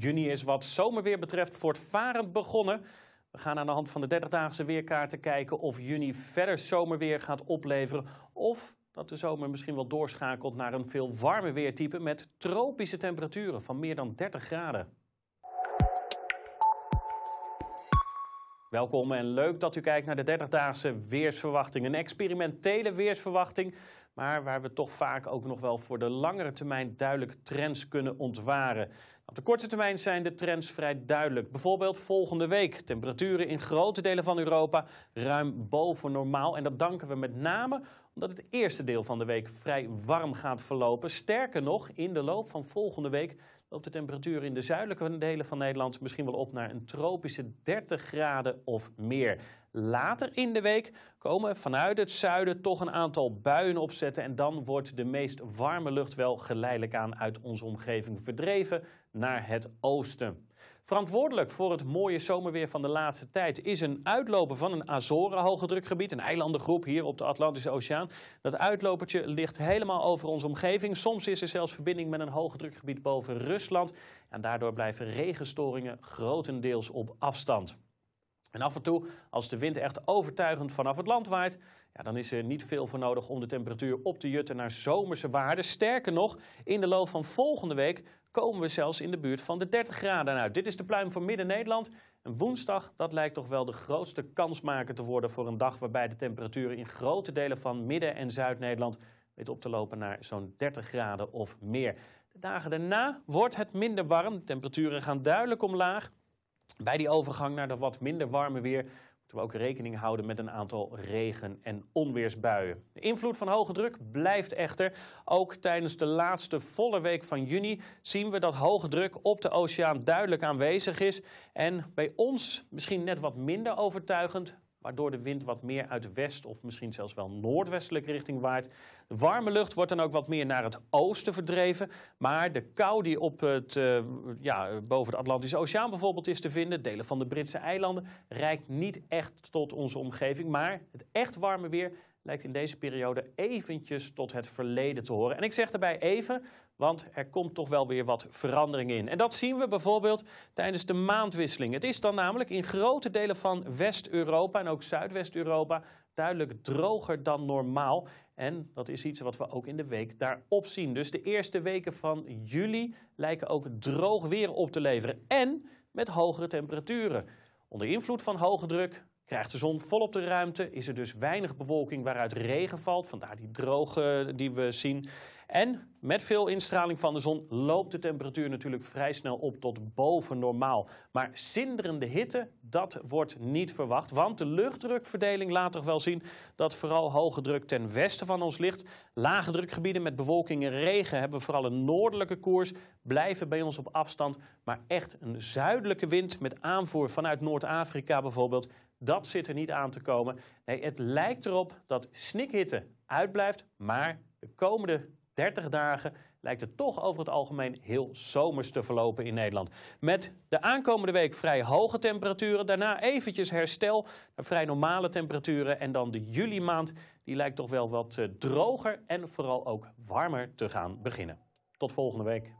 Juni is wat zomerweer betreft voortvarend begonnen. We gaan aan de hand van de 30-daagse weerkaarten kijken of juni verder zomerweer gaat opleveren. Of dat de zomer misschien wel doorschakelt naar een veel warmer weertype met tropische temperaturen van meer dan 30 graden. Welkom en leuk dat u kijkt naar de 30-daagse weersverwachting. Een experimentele weersverwachting, maar waar we toch vaak ook nog wel voor de langere termijn duidelijk trends kunnen ontwaren. Op de korte termijn zijn de trends vrij duidelijk. Bijvoorbeeld volgende week temperaturen in grote delen van Europa ruim boven normaal. En dat danken we met name omdat het eerste deel van de week vrij warm gaat verlopen. Sterker nog, in de loop van volgende week loopt de temperatuur in de zuidelijke delen van Nederland misschien wel op naar een tropische 30 graden of meer. Later in de week komen vanuit het zuiden toch een aantal buien opzetten. En dan wordt de meest warme lucht wel geleidelijk aan uit onze omgeving verdreven naar het oosten. Verantwoordelijk voor het mooie zomerweer van de laatste tijd is een uitloper van een Azoren drukgebied, een eilandengroep hier op de Atlantische Oceaan. Dat uitlopertje ligt helemaal over onze omgeving. Soms is er zelfs verbinding met een hoge drukgebied boven Rusland en daardoor blijven regenstoringen grotendeels op afstand. En af en toe, als de wind echt overtuigend vanaf het land waait, ja, dan is er niet veel voor nodig om de temperatuur op te jutten naar zomerse waarden. Sterker nog, in de loop van volgende week komen we zelfs in de buurt van de 30 graden uit. Dit is de pluim voor Midden-Nederland. Een woensdag, dat lijkt toch wel de grootste kansmaker te worden voor een dag waarbij de temperaturen in grote delen van Midden- en Zuid-Nederland weer op te lopen naar zo'n 30 graden of meer. De dagen daarna wordt het minder warm. De temperaturen gaan duidelijk omlaag. Bij die overgang naar dat wat minder warme weer moeten we ook rekening houden met een aantal regen- en onweersbuien. De invloed van hoge druk blijft echter. Ook tijdens de laatste volle week van juni zien we dat hoge druk op de oceaan duidelijk aanwezig is. En bij ons misschien net wat minder overtuigend, waardoor de wind wat meer uit west of misschien zelfs wel noordwestelijke richting waait. De warme lucht wordt dan ook wat meer naar het oosten verdreven, maar de kou die op het, eh, ja, boven de Atlantische Oceaan bijvoorbeeld is te vinden, delen van de Britse eilanden, reikt niet echt tot onze omgeving, maar het echt warme weer lijkt in deze periode eventjes tot het verleden te horen. En ik zeg daarbij even, want er komt toch wel weer wat verandering in. En dat zien we bijvoorbeeld tijdens de maandwisseling. Het is dan namelijk in grote delen van West-Europa en ook Zuidwest-Europa duidelijk droger dan normaal. En dat is iets wat we ook in de week daarop zien. Dus de eerste weken van juli lijken ook droog weer op te leveren. En met hogere temperaturen. Onder invloed van hoge druk Krijgt de zon volop de ruimte, is er dus weinig bewolking waaruit regen valt, vandaar die droge die we zien. En met veel instraling van de zon loopt de temperatuur natuurlijk vrij snel op tot boven normaal. Maar zinderende hitte, dat wordt niet verwacht. Want de luchtdrukverdeling laat toch wel zien dat vooral hoge druk ten westen van ons ligt. Lage drukgebieden met bewolking en regen hebben vooral een noordelijke koers. Blijven bij ons op afstand. Maar echt een zuidelijke wind met aanvoer vanuit Noord-Afrika bijvoorbeeld. Dat zit er niet aan te komen. Nee, het lijkt erop dat snikhitte uitblijft. Maar de komende 30 dagen lijkt het toch over het algemeen heel zomers te verlopen in Nederland. Met de aankomende week vrij hoge temperaturen, daarna eventjes herstel naar vrij normale temperaturen en dan de juli maand, die lijkt toch wel wat eh, droger en vooral ook warmer te gaan beginnen. Tot volgende week.